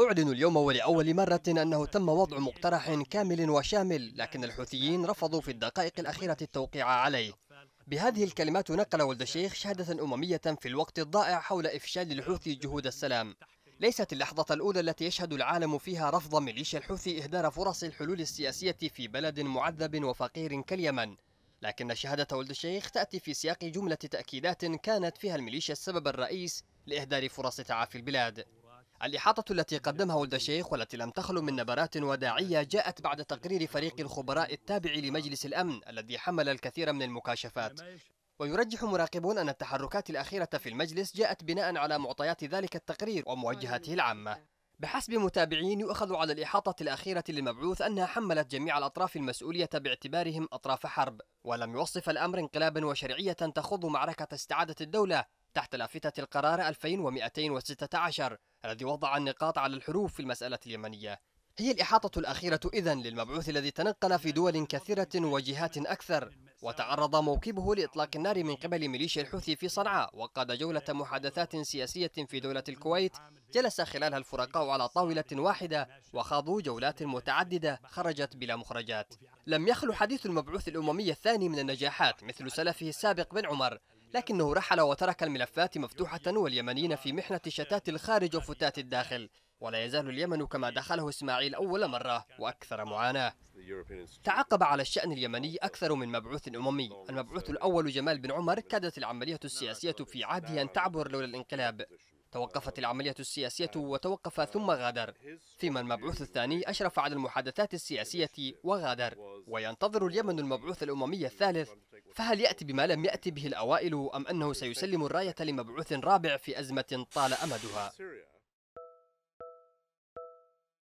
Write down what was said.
أعلن اليوم ولأول مرة أنه تم وضع مقترح كامل وشامل لكن الحوثيين رفضوا في الدقائق الأخيرة التوقيع عليه بهذه الكلمات نقل ولد الشيخ شهادة أممية في الوقت الضائع حول إفشال الحوثي جهود السلام ليست اللحظة الأولى التي يشهد العالم فيها رفض ميليشيا الحوثي إهدار فرص الحلول السياسية في بلد معذب وفقير كاليمن لكن شهادة ولد الشيخ تأتي في سياق جملة تأكيدات كانت فيها الميليشيا السبب الرئيس لإهدار فرص تعافي البلاد الإحاطة التي قدمها ولد الشيخ والتي لم تخلو من نبرات وداعية جاءت بعد تقرير فريق الخبراء التابع لمجلس الأمن الذي حمل الكثير من المكاشفات ويرجح مراقبون أن التحركات الأخيرة في المجلس جاءت بناء على معطيات ذلك التقرير وموجهاته العامة بحسب متابعين يؤخذ على الإحاطة الأخيرة للمبعوث أنها حملت جميع الأطراف المسؤولية باعتبارهم أطراف حرب ولم يوصف الأمر انقلابا وشرعية تخوض معركة استعادة الدولة تحت لافتة القرار 2216 الذي وضع النقاط على الحروف في المسألة اليمنية هي الإحاطة الأخيرة إذا للمبعوث الذي تنقل في دول كثيرة وجهات أكثر وتعرض موكبه لإطلاق النار من قبل ميليشيا الحوثي في صنعاء وقاد جولة محادثات سياسية في دولة الكويت جلس خلالها الفرقاء على طاولة واحدة وخاضوا جولات متعددة خرجت بلا مخرجات لم يخلو حديث المبعوث الأممي الثاني من النجاحات مثل سلفه السابق بن عمر لكنه رحل وترك الملفات مفتوحة واليمنيين في محنة شتات الخارج وفتات الداخل ولا يزال اليمن كما دخله إسماعيل أول مرة وأكثر معاناة تعقب على الشأن اليمني أكثر من مبعوث أممي المبعوث الأول جمال بن عمر كادت العملية السياسية في عهده أن تعبر لولا الانقلاب توقفت العملية السياسية وتوقف ثم غادر فيما المبعوث الثاني أشرف على المحادثات السياسية وغادر وينتظر اليمن المبعوث الأممي الثالث فهل يأتي بما لم يأتي به الأوائل أم أنه سيسلم الراية لمبعوث رابع في أزمة طال أمدها؟